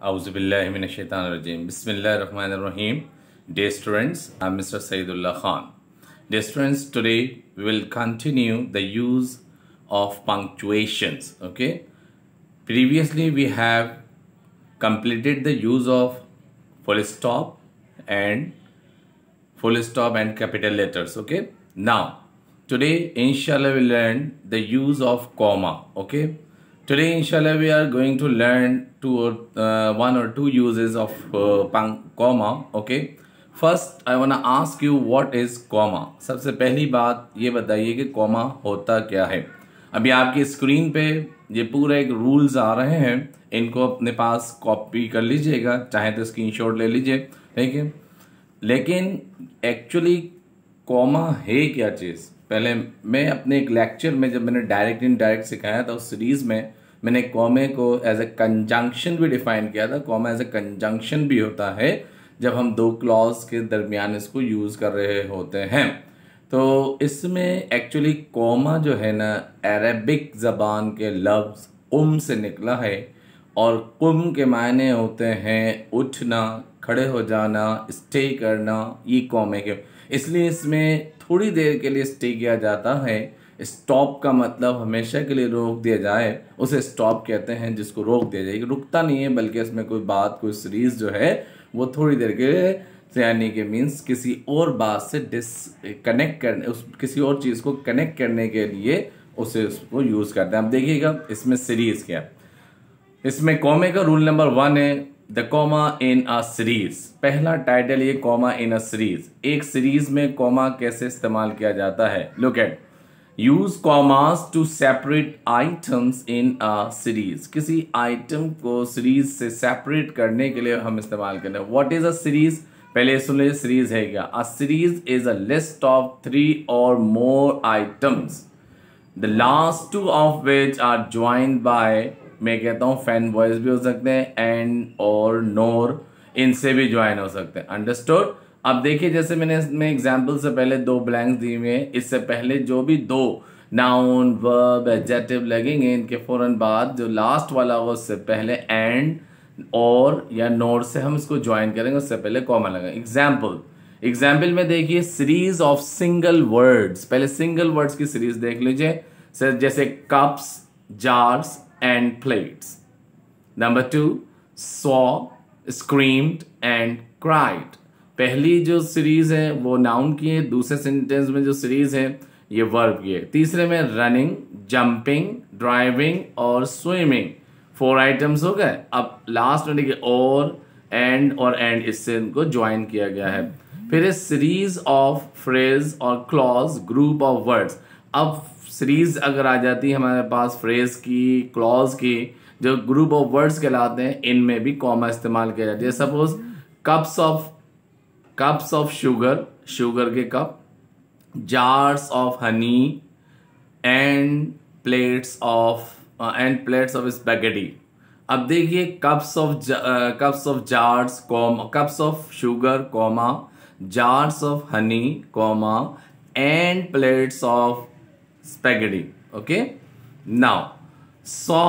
ar-rajim. Bismillah Rahman Rahim. Dear students, I'm Mr. Saidullah Khan. Dear students, today we will continue the use of punctuations. Okay. Previously, we have completed the use of full stop and full stop and capital letters. Okay. Now, today, inshallah, we learn the use of comma. Okay Today, inshallah, we are going to learn two or uh, one or two uses of uh, comma. Okay. First I wanna ask you what is comma सबसे पहली बात ये बताइए कि comma होता क्या है अभी आपकी स्क्रीन पे ये पूरे एक रूल्स आ रहे हैं इनको अपने पास कॉपी कर लीजिएगा चाहे तो स्क्रीन शॉट ले लीजिए ठीक है लेकिन एक्चुअली कॉमा है क्या चीज़ पहले मैं अपने एक लेक्चर में जब मैंने डायरेक्ट इनडायरेक्ट सिखाया था उस सीरीज़ में मैंने कॉमे को एज ए कंजंक्शन भी डिफाइन किया था कॉमा एज ए कंजंक्शन भी होता है जब हम दो क्लॉज के दरमियान इसको यूज़ कर रहे होते हैं तो इसमें एक्चुअली कॉमा जो है ना अरेबिक ज़बान के लफ्ज़ उम से निकला है और कुम के मायने होते हैं उठना खड़े हो जाना स्टे करना ये कॉमे के इसलिए इसमें थोड़ी देर के लिए स्टे किया जाता है स्टॉप का मतलब हमेशा के लिए रोक दिया जाए उसे स्टॉप कहते हैं जिसको रोक दिया जाए रुकता नहीं है बल्कि इसमें कोई बात कोई सीरीज जो है वो थोड़ी देर के लिए यानी कि मीन्स किसी और बात से डिसकनेक्ट करने उस किसी और चीज़ को कनेक्ट करने के लिए उसे उसको यूज़ करते हैं अब देखिएगा इसमें सीरीज़ क्या इसमें कॉमे का रूल नंबर वन है the comma in a series पहला टाइटल ये कॉमा इन अ सीरीज एक सीरीज में कॉमा कैसे इस्तेमाल किया जाता है look at use commas to separate items in a series किसी आइटम को सीरीज से सेपरेट करने के लिए हम इस्तेमाल करें व्हाट इज अ सीरीज पहले सुन लीजिए सीरीज है क्या a series is a list of three or more items the last two of which are join by मैं कहता हूँ फैन बॉयज भी हो सकते हैं एंड और नोर इनसे भी ज्वाइन हो सकते हैं अंडरस्टोर अब देखिए जैसे मैंने इसमें एग्जाम्पल से पहले दो ब्लैंक्स दिए हुए हैं इससे पहले जो भी दो नाउन वर्ब एडजेटिव लगेंगे इनके फ़ौरन बाद जो लास्ट वाला होगा उससे पहले एंड और या नोर से हम इसको ज्वाइन करेंगे उससे पहले कॉमन लगेंगे एग्जाम्पल एग्जाम्पल में देखिए सीरीज ऑफ सिंगल वर्ड्स पहले सिंगल वर्ड्स की सीरीज देख लीजिए जैसे cups jars and played. Number two saw, screamed and cried. पहली जो सीरीज़ है वो नाउन की है दूसरे सेंटेंस में जो सीरीज़ है ये वर्ब की है तीसरे में रनिंग जंपिंग ड्राइविंग और स्विमिंग फोर आइटम्स हो गए अब लास्ट में देखिए और एंड और एंड इससे इनको ज्वाइन किया गया है फिर सीरीज ऑफ फ्रेज और क्लॉज ग्रुप ऑफ वर्ड्स अब सीरीज़ अगर आ जाती है हमारे पास फ्रेज़ की क्लॉज की जो ग्रुप ऑफ वर्ड्स कहलाते हैं इनमें भी कॉमा इस्तेमाल किया जाता है suppose cups of cups of sugar sugar के cup jars of honey and plates of and plates of spaghetti अब देखिए cups of cups of jars comma cups of sugar comma jars of honey comma and plates of spaghetti okay now saw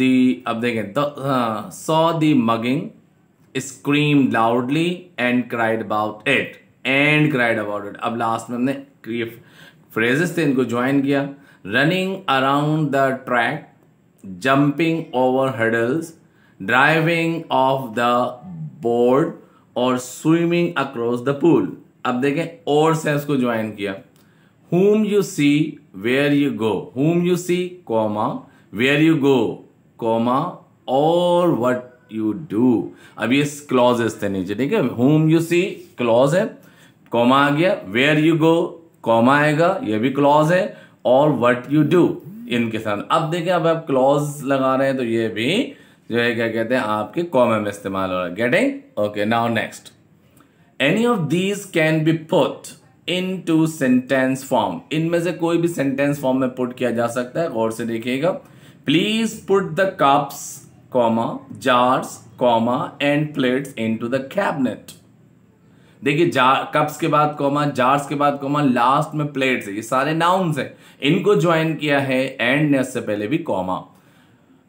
the अब देखें, the, uh, saw the mugging, screamed loudly and cried about it. And cried about अब last में हमने ये phrases थे इनको join किया running around the track jumping over hurdles driving off the board और स्विमिंग अक्रॉस द पूल अब देखें और से उसको ज्वाइन किया whom you see where you go whom you see comma where you go comma or what you do अब ये clauses थे नीचे ठीक है whom you see क्लॉज है कॉमा आ गया where you go कॉमा आएगा ये भी क्लॉज है और what you do इनके साथ अब देखिए अब आप क्लॉज लगा रहे हैं तो ये भी जो है क्या कहते हैं आपके कॉमा में इस्तेमाल हो रहा है getting okay now next any of these can be put into sentence form इनमें से कोई भी सेंटेंस फॉर्म में पुट किया जा सकता है गौर से देखिएगा please put the cups comma jars comma and plates into the cabinet देखिए कप्स के बाद कॉमा जार्स के बाद कॉमा लास्ट में प्लेट्स है ये सारे नाउन्स हैं इनको ज्वाइन किया है एंड ने उससे पहले भी कॉमा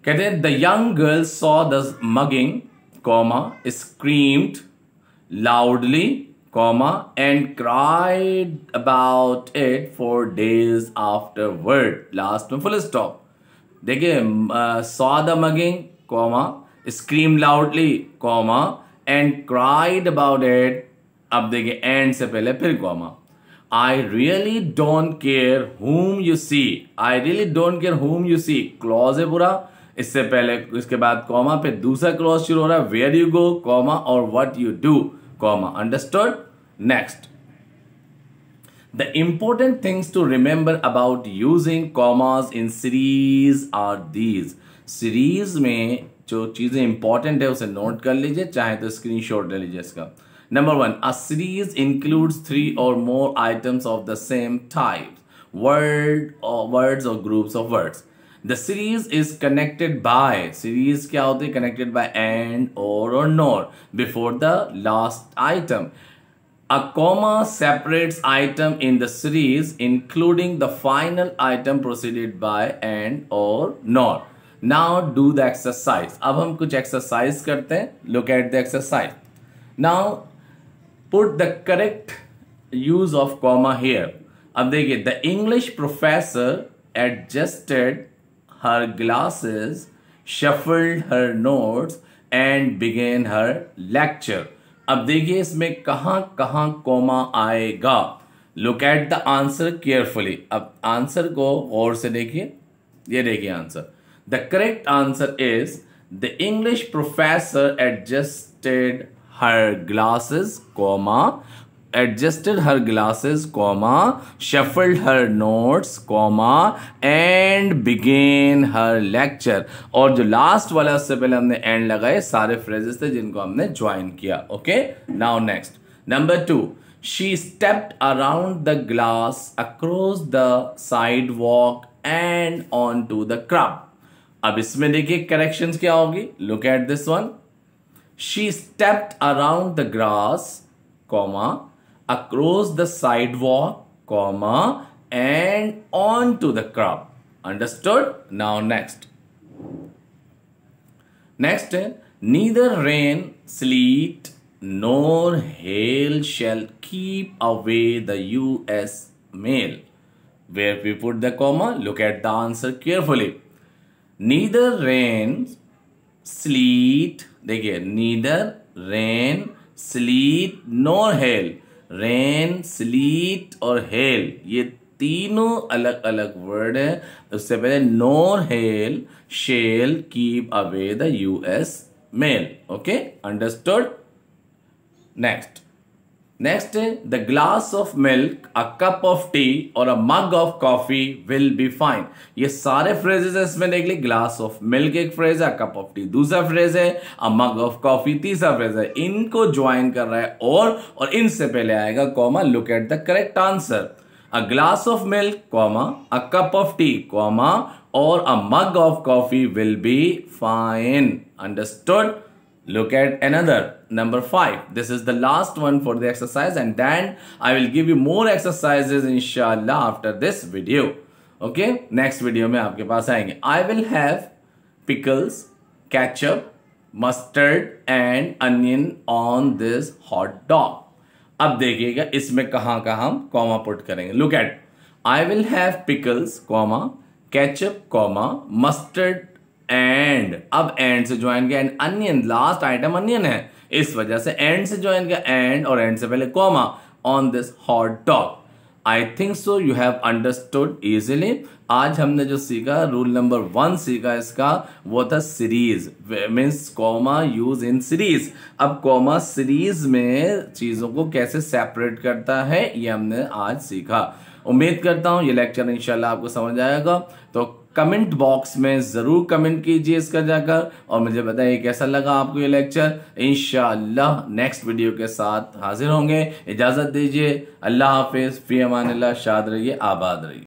कहते हैं the young girl saw the mugging comma screamed loudly comma and cried about it for days afterward last में full stop देखिए saw the mugging comma scream loudly comma and cried about it अब देखिए and से पहले फिर comma I really don't care whom you see I really don't care whom you see clause है पूरा इससे पहले इसके बाद कॉमा फिर दूसरा क्लॉज शुरू हो रहा है वेयर यू गो कॉमा और what you do comma. Understood? Next. The important things to remember about using commas in series are these. Series mein jo cheeze important hai usse note kar lije, chahe to screenshot le lije iska. Number one, a series includes three or more items of the same type. Word or uh, words or groups of words. The series is connected by series क्या होती है connected by and और or nor before the last item a comma separates item in the series including the final item proceeded by and or nor now do the exercise अब हम कुछ exercise करते हैं look at the exercise now put the correct use of comma here अब देखिए the English professor adjusted her glasses, shuffled her notes and began her lecture. अब देखिए इसमें कहाँ कहाँ कोमा आएगा look at the answer carefully अब answer को और से देखिए ये देखिए answer the correct answer is the English professor adjusted her glasses comma adjusted her glasses comma shuffled her notes comma and began her lecture और जो last वाला उससे पहले हमने end लगाए सारे phrases थे जिनको हमने join किया okay now next number two she stepped around the glass across the sidewalk and onto the crowd अब इसमें देखिए corrections क्या होगी look at this one she stepped around the grass comma across the sidewalk, comma, and onto the curb. Understood? Now next. Next, neither rain, sleet, nor hail shall keep away the U.S. mail. Where we put the comma, look at the answer carefully. Neither rain, sleet, neither rain, sleet, nor hail. Rain sleet और hail ये तीनों अलग अलग word है उससे पहले nor hail shall keep away the US mail okay understood next next the glass of milk a cup of tea और a mug of coffee will be fine ये सारे फ्रेजेस इसमें देख ली ग्लास ऑफ मिल्क एक phrase है cup of tea दूसरा phrase है अ मग ऑफ कॉफी तीसरा फ्रेज है इनको ज्वाइन कर रहा है और, और इनसे पहले आएगा comma look at the correct answer a glass of milk comma a cup of tea comma और a mug of coffee will be fine understood look at another number 5 this is the last one for the exercise and then i will give you more exercises inshallah after this video okay next video mein aapke paas aayenge i will have pickles ketchup mustard and onion on this hot dog ab dekhiyega isme kahan कहाँ hum comma put karenge look at i will have pickles comma ketchup comma mustard and अब and से join किया and onion last item onion है इस वजह से and से join किया एंड और एंड से पहले comma on this hot dog I think so you have understood easily आज हमने जो सीखा रूल नंबर वन सीखा इसका वो था series means comma use in series अब कॉमा सीरीज में चीज़ों को कैसे सेपरेट करता है ये हमने आज सीखा उम्मीद करता हूँ ये लेक्चर इंशाल्लाह आपको समझ आएगा तो कमेंट बॉक्स में ज़रूर कमेंट कीजिए इसका जाकर और मुझे बताइए कैसा लगा आपको ये लेक्चर इन नेक्स्ट वीडियो के साथ हाजिर होंगे इजाज़त दीजिए अल्लाह हाफिज़ फ़ी अमान शाद रहिए आबाद रहिए